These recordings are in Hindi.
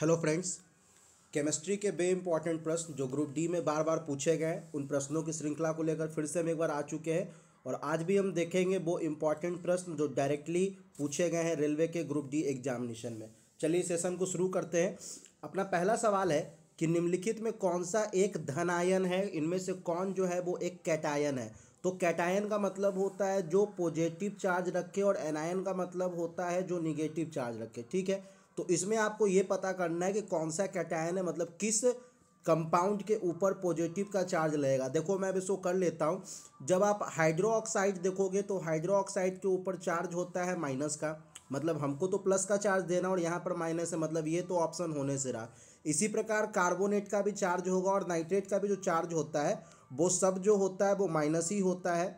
हेलो फ्रेंड्स केमिस्ट्री के बे इम्पॉर्टेंट प्रश्न जो ग्रुप डी में बार बार पूछे गए उन प्रश्नों की श्रृंखला को लेकर फिर से हम एक बार आ चुके हैं और आज भी हम देखेंगे वो इम्पॉर्टेंट प्रश्न जो डायरेक्टली पूछे गए हैं रेलवे के ग्रुप डी एग्जामिनेशन में चलिए सेशन को शुरू करते हैं अपना पहला सवाल है कि निम्नलिखित में कौन सा एक धनायन है इनमें से कौन जो है वो एक कैटायन है तो कैटायन का मतलब होता है जो पॉजिटिव चार्ज रखे और एनायन का मतलब होता है जो निगेटिव चार्ज रखे ठीक है तो इसमें आपको ये पता करना है कि कौन सा कैटायन है मतलब किस कंपाउंड के ऊपर पॉजिटिव का चार्ज लगेगा देखो मैं अब इसको कर लेता हूँ जब आप हाइड्रो ऑक्साइड देखोगे तो हाइड्रो ऑक्साइड के ऊपर चार्ज होता है माइनस का मतलब हमको तो प्लस का चार्ज देना और यहाँ पर माइनस है मतलब ये तो ऑप्शन होने से रहा इसी प्रकार कार्बोनेट का भी चार्ज होगा और नाइट्रेट का भी जो चार्ज होता है वो सब जो होता है वो माइनस ही होता है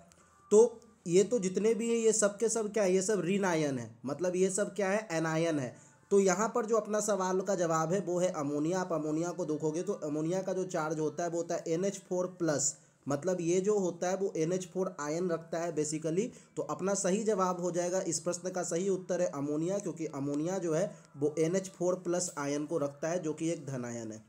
तो ये तो जितने भी हैं ये सब के सब क्या है ये सब रिनायन है मतलब ये सब क्या है एनायन है तो यहाँ पर जो अपना सवाल का जवाब है वो है अमोनिया आप अमोनिया को देखोगे तो अमोनिया का जो चार्ज होता है वो होता है एन एच फोर प्लस मतलब ये जो होता है वो एन एच फोर आयन रखता है बेसिकली तो अपना सही जवाब हो जाएगा इस प्रश्न का सही उत्तर है अमोनिया क्योंकि अमोनिया जो है वो N H four plus ion को रखता है जो कि एक धनायन है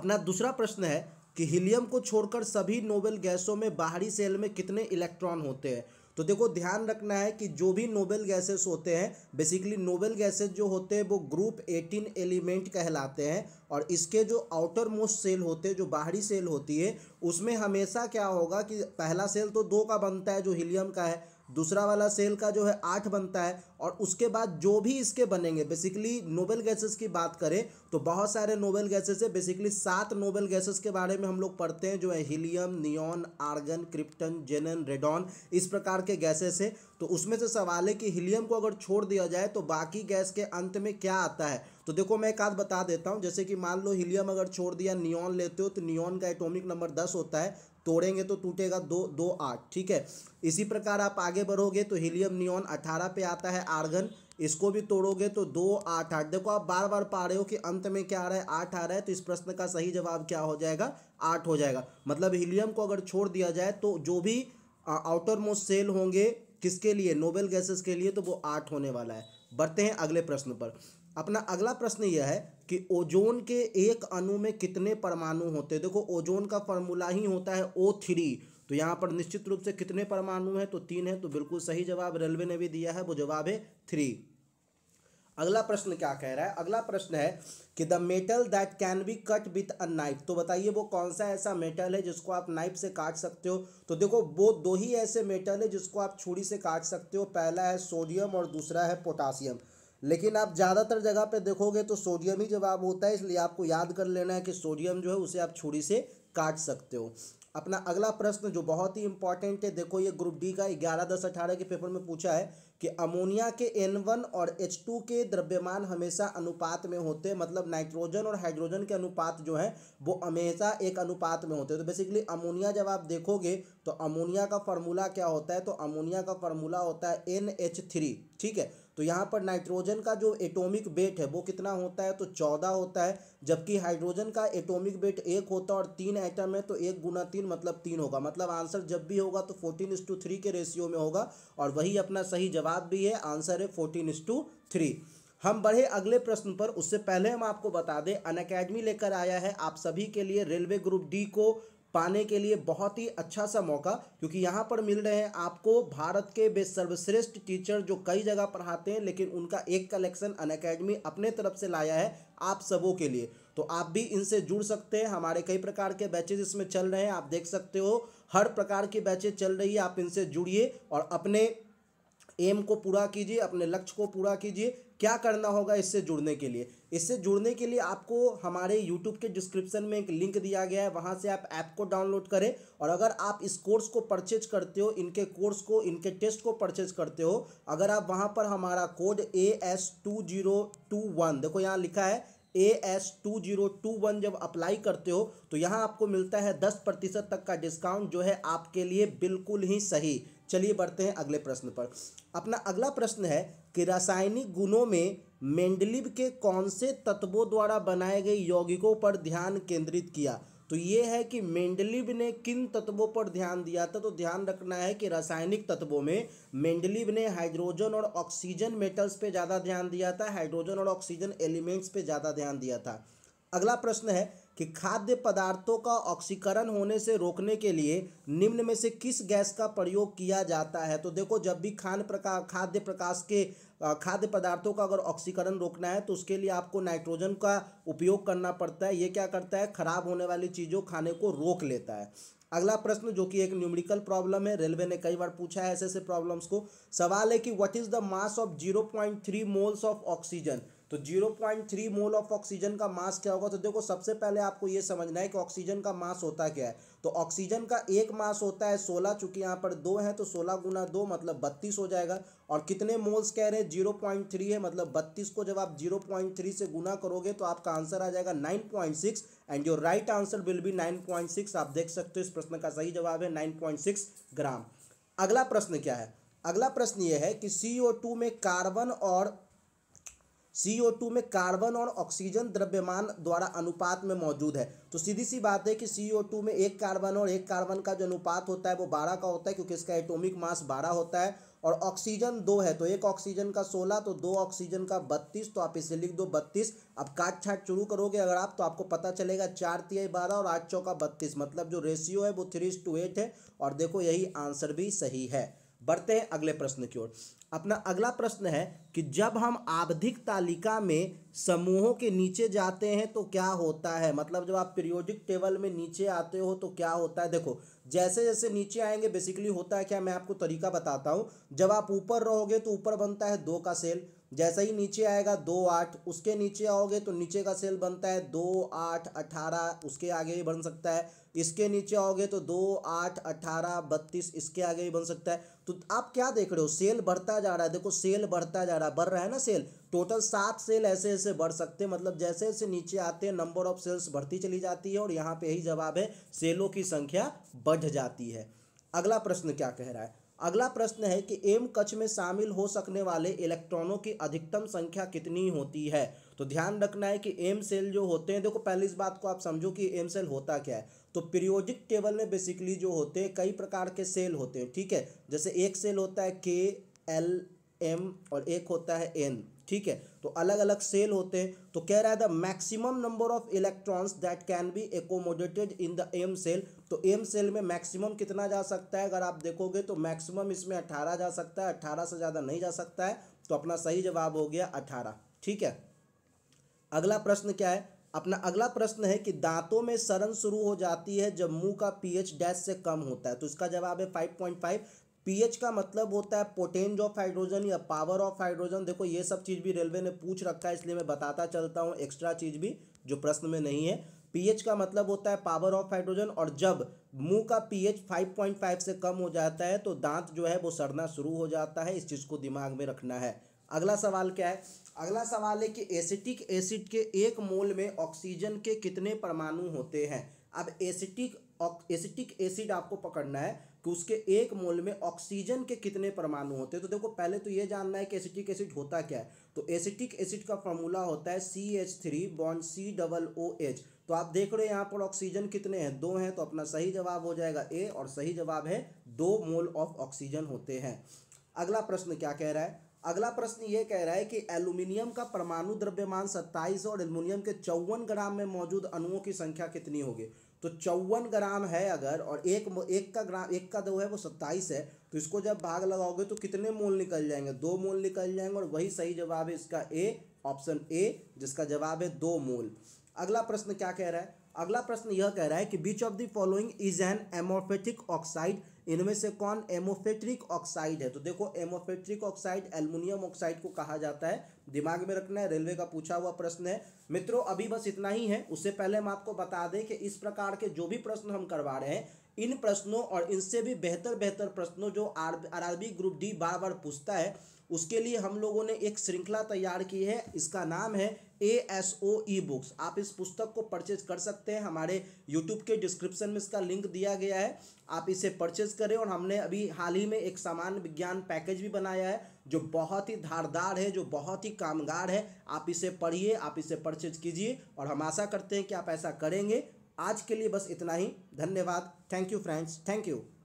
अपना दूसरा प्रश्न है कि हीलियम को छोड़कर सभी नोबेल गैसों में बाहरी सेल में कितने इलेक्ट्रॉन होते हैं तो देखो ध्यान रखना है कि जो भी नोबेल गैसेस होते हैं बेसिकली नोबेल गैसेस जो होते हैं वो ग्रुप एटीन एलिमेंट कहलाते हैं और इसके जो आउटर मोस्ट सेल होते हैं जो बाहरी सेल होती है उसमें हमेशा क्या होगा कि पहला सेल तो दो का बनता है जो हीलियम का है दूसरा वाला सेल का जो है आठ बनता है और उसके बाद जो भी इसके बनेंगे बेसिकली नोबेल गैसेस की बात करें तो बहुत सारे नोबेल गैसेस है बेसिकली सात नोबेल गैसेस के बारे में हम लोग पढ़ते हैं जो है helium neon argon krypton xenon radon इस प्रकार के गैसेस है तो उसमें से सवाल है कि हीलियम को अगर छोड़ दिया जाए तो बाकी गैस के अंत में क्या आता है तो देखो मैं एक आध बता देता हूँ जैसे कि मान लो हीलियम अगर छोड़ दिया नियॉन लेते हो तो नियॉन का एटोमिक नंबर दस होता है तोड़ेंगे तो टूटेगा दो दो आठ ठीक है इसी प्रकार आप आगे बढ़ोगे तो हीलियम नियॉन अठारह पे आता है आर्गन इसको भी तोड़ोगे तो दो आठ आठ देखो आप बार बार पा रहे हो कि अंत में क्या आ रहा है आठ आ रहा है तो इस प्रश्न का सही जवाब क्या हो जाएगा आठ हो जाएगा मतलब हीलियम को अगर छोड़ दिया जाए तो जो भी आउटर मोस्ट सेल होंगे किसके लिए नोबेल गैसेस के लिए तो वो आठ होने वाला है बढ़ते हैं अगले प्रश्न पर अपना अगला प्रश्न यह है कि ओजोन के एक अणु में कितने परमाणु होते हैं देखो ओजोन का फॉर्मूला ही होता है ओ थ्री तो यहाँ पर निश्चित रूप से कितने परमाणु हैं तो तीन है तो बिल्कुल सही जवाब रेलवे ने भी दिया है वो जवाब है थ्री अगला प्रश्न क्या कह रहा है अगला प्रश्न है कि the metal that can be cut with a knife तो बताइए वो कौन सा ऐसा मेटल है जिसको आप नाइफ से काट सकते हो तो देखो वो दो ही ऐसे मेटल है जिसको आप छुरी से काट सकते हो पहला है सोडियम और दूसरा है पोटासियम लेकिन आप ज़्यादातर जगह पे देखोगे तो सोडियम ही जवाब होता है इसलिए आपको याद कर लेना है कि सोडियम जो है उसे आप छुरी से काट सकते हो अपना अगला प्रश्न जो बहुत ही इंपॉर्टेंट है देखो ये ग्रुप डी का ग्यारह दस अठारह के पेपर में पूछा है कि अमोनिया के एन वन और एच टू के द्रव्यमान हमेशा अनुपात में होते हैं मतलब नाइट्रोजन और हाइड्रोजन के अनुपात जो है वो हमेशा एक अनुपात में होते हैं तो बेसिकली अमोनिया जब आप देखोगे तो अमोनिया का फार्मूला क्या होता है तो अमोनिया का फार्मूला होता है एन एच थ्री ठीक है तो यहाँ पर नाइट्रोजन का जो एटॉमिक वेट है वो कितना होता है तो चौदह होता है जबकि हाइड्रोजन का एटॉमिक वेट एक होता है और तीन आइटम है तो एक गुना तीन मतलब तीन होगा मतलब आंसर जब भी होगा तो फोर्टीन इस टू थ्री के रेशियो में होगा और वही अपना सही जवाब जवाब भी है आंसर है फोर्टीन इज टू थ्री हम बढ़े अगले प्रश्न पर उससे पहले हम आपको बता दें अन अकेडमी लेकर आया है आप सभी के लिए रेलवे ग्रुप डी को पाने के लिए बहुत ही अच्छा सा मौका क्योंकि यहाँ पर मिल रहे हैं आपको भारत के वे सर्वश्रेष्ठ टीचर जो कई जगह पढ़ाते हैं लेकिन उनका एक कलेक्शन अन अकेडमी अपने तरफ से लाया है आप सबों के लिए तो आप भी इनसे जुड़ सकते हैं हमारे कई प्रकार के बैचेज इसमें चल रहे हैं आप देख सकते हो हर प्रकार के बैचेज चल रही है आप इनसे जुड़िए और अपने एम को पूरा कीजिए अपने लक्ष्य को पूरा कीजिए क्या करना होगा इससे जुड़ने के लिए इससे जुड़ने के लिए आपको हमारे यूट्यूब के डिस्क्रिप्शन में एक लिंक दिया गया है वहाँ से आप ऐप को डाउनलोड करें और अगर आप इस कोर्स को परचेज करते हो इनके कोर्स को इनके टेस्ट को परचेज करते हो अगर आप वहाँ पर हमारा code A S two zero two one देखो यहाँ लिखा है A S two zero two one जब अप्लाई करते हो तो यहाँ आपको मिलता है दस प्रतिशत तक का डिस्काउंट जो है आपके लिए बिल्कुल ही सही चलिए बढ़ते हैं अगले प्रश्न पर अपना अगला प्रश्न है कि रासायनिक गुणों में मेंडलिब के कौन से तत्वों द्वारा बनाए गए यौगिकों पर ध्यान केंद्रित किया तो ये है कि मेंडलिब ने किन तत्वों पर ध्यान दिया था तो ध्यान रखना है कि रासायनिक तत्वों में मेंडलिब ने हाइड्रोजन और ऑक्सीजन मेटल्स पे ज़्यादा ध्यान दिया था हाइड्रोजन और ऑक्सीजन एलिमेंट्स पे ज़्यादा ध्यान दिया था अगला प्रश्न है कि खाद्य पदार्थों का ऑक्सीकरण होने से रोकने के लिए निम्न में से किस गैस का प्रयोग किया जाता है तो देखो जब भी खान प्रकाश खाद्य प्रकाश के खाद्य पदार्थों का अगर ऑक्सीकरण रोकना है तो उसके लिए आपको नाइट्रोजन का उपयोग करना पड़ता है ये क्या करता है खराब होने वाली चीज़ों खाने को रोक लेता है अगला प्रश्न जो कि एक न्यूमेरिकल प्रॉब्लम है रेलवे ने कई बार पूछा है ऐसे ऐसे प्रॉब्लम्स को सवाल है कि what is the mass of zero point three moles of oxygen तो 0.3 मोल ऑफ ऑक्सीजन का मास क्या होगा तो देखो सबसे पहले आपको ये समझना है कि ऑक्सीजन का मास होता क्या है तो ऑक्सीजन का एक मास होता है 16 चूंकि यहाँ पर दो है तो 16 गुना दो मतलब 32 हो जाएगा और कितने मोल्स कह रहे हैं 0.3 है मतलब 32 को जब आप 0.3 से गुना करोगे तो आपका आंसर आ जाएगा 9.6 and your right answer will be 9.6 आप देख सकते हो इस प्रश्न का सही जवाब है 9.6 ग्राम अगला प्रश्न क्या है अगला प्रश्न ये है कि सी में कार्बन और टू में कार्बन और ऑक्सीजन द्रव्यमान द्वारा अनुपात में मौजूद है तो सीधी सी बात है कि टू में एक कार्बन और एक कार्बन का जो अनुपात होता है वो बारह का होता है क्योंकि इसका एटोमिक मास बारह होता है और ऑक्सीजन दो है तो एक ऑक्सीजन का सोलह तो दो ऑक्सीजन का बत्तीस तो आप इसे लिख दो बत्तीस अब काट छाट शुरू करोगे अगर आप तो आपको पता चलेगा चार तिहाई बारह और आठ चौका बत्तीस मतलब जो रेशियो है वो थ्री टू एट है और देखो यही आंसर भी सही है बढ़ते हैं अगले प्रश्न की ओर अपना अगला प्रश्न है कि जब हम आवधिक तालिका में समूहों के नीचे जाते हैं तो क्या होता है मतलब जब आप पीरियोडिक टेबल में नीचे आते हो तो क्या होता है देखो जैसे जैसे नीचे आएंगे बेसिकली होता है क्या मैं आपको तरीका बताता हूँ जब आप ऊपर रहोगे तो ऊपर बनता है दो का सेल जैसे ही नीचे आएगा दो आठ उसके नीचे आओगे तो नीचे का सेल बनता है दो आठ अठारह उसके आगे भी बन सकता है इसके नीचे आओगे तो दो आठ अठारह बत्तीस इसके आगे भी बन सकता है तो आप क्या देख रहे हो सेल बढ़ता जा रहा है देखो सेल बढ़ता जा रहा है बढ़ रहा है ना सेल टोटल सात सेल ऐसे ऐसे बढ़ सकते हैं मतलब जैसे जैसे नीचे आते हैं नंबर ऑफ सेल्स बढ़ती चली जाती है और यहाँ पे यही जवाब है सेलों की संख्या बढ़ जाती है अगला प्रश्न क्या कह रहा है अगला प्रश्न है कि एम कक्ष में शामिल हो सकने वाले इलेक्ट्रॉनों की अधिकतम संख्या कितनी होती है तो ध्यान रखना है कि एम सेल जो होते हैं देखो पहले इस बात को आप समझो कि एम सेल होता क्या है तो पीरियोडिक टेबल में बेसिकली जो होते हैं कई प्रकार के सेल होते हैं ठीक है जैसे एक सेल होता है के एल एम और एक होता है एन ठीक है तो अलग अलग सेल होते हैं तो कह रहा है the maximum number of electrons that can be accommodated in the M shell तो एम सेल में मैक्सिमम कितना जा सकता है अगर आप देखोगे तो मैक्सिमम इसमें अट्ठारह जा सकता है अट्ठारह से ज़्यादा नहीं जा सकता है तो अपना सही जवाब हो गया अठारह ठीक है अगला प्रश्न क्या है अपना अगला प्रश्न है कि दांतों में सरन शुरू हो जाती है जब मुंह का पीएच डैश से कम होता है तो इसका जवाब है 5.5 पीएच का मतलब होता है पोटेंज ऑफ हाइड्रोजन या पावर ऑफ हाइड्रोजन देखो ये सब चीज़ भी रेलवे ने पूछ रखा है इसलिए मैं बताता चलता हूँ एक्स्ट्रा चीज़ भी जो प्रश्न में नहीं है पीएच का मतलब होता है पावर ऑफ हाइड्रोजन और जब मुंह का पीएच 5.5 से कम हो जाता है तो दांत जो है वो सड़ना शुरू हो जाता है इस चीज़ को दिमाग में रखना है अगला सवाल क्या है अगला सवाल है कि एसिटिक एसिड के एक मोल में ऑक्सीजन के कितने परमाणु होते हैं अब एसिटिक एसिटिक एसिड आपको पकड़ना है कि उसके एक मोल में ऑक्सीजन के कितने परमाणु होते हैं तो देखो पहले तो ये जानना है कि एसिटिक एसिड होता क्या है तो एसिटिक एसिड का फॉर्मूला होता है C H three bond C double O H तो आप देख रहे हो यहाँ पर ऑक्सीजन कितने हैं दो हैं तो अपना सही जवाब हो जाएगा ए और सही जवाब है दो मोल ऑफ ऑक्सीजन होते हैं अगला प्रश्न क्या कह रहा है अगला प्रश्न ये कह रहा है कि एल्यूमिनियम का परमाणु द्रव्यमान सत्ताईस और एल्यूमिनियम के चौवन ग्राम में मौजूद अणुओं की संख्या कितनी होगी तो चौवन ग्राम है अगर और एक एक का ग्राम एक का दो है वो सत्ताईस है तो इसको जब भाग लगाओगे तो कितने मोल निकल जाएंगे दो मोल निकल जाएंगे और वही सही जवाब है इसका ए ऑप्शन ए जिसका जवाब है दो मोल अगला प्रश्न क्या कह रहा है अगला प्रश्न यह कह रहा है कि which of the following is an amphoteric oxide इनमें से कौन एमोफेट्रिक ऑक्साइड है तो देखो एमोफेट्रिक ऑक्साइड एल्युमिनियम ऑक्साइड को कहा जाता है दिमाग में रखना है रेलवे का पूछा हुआ प्रश्न है मित्रों अभी बस इतना ही है उससे पहले हम आपको बता दें कि इस प्रकार के जो भी प्रश्न हम करवा रहे हैं इन प्रश्नों और इनसे भी बेहतर बेहतर प्रश्नों जो आर आर ग्रुप डी बार बार पूछता है उसके लिए हम लोगों ने एक श्रृंखला तैयार की है इसका नाम है A S O e books आप इस पुस्तक को परचेज कर सकते हैं हमारे यूट्यूब के डिस्क्रिप्शन में इसका लिंक दिया गया है आप इसे परचेज करें और हमने अभी हाल ही में एक सामान्य विज्ञान पैकेज भी बनाया है जो बहुत ही धारदार है जो बहुत ही कामगार है आप इसे पढ़िए आप इसे परचेज कीजिए और हम आशा करते हैं कि आप ऐसा करेंगे आज के लिए बस इतना ही धन्यवाद thank you friends thank you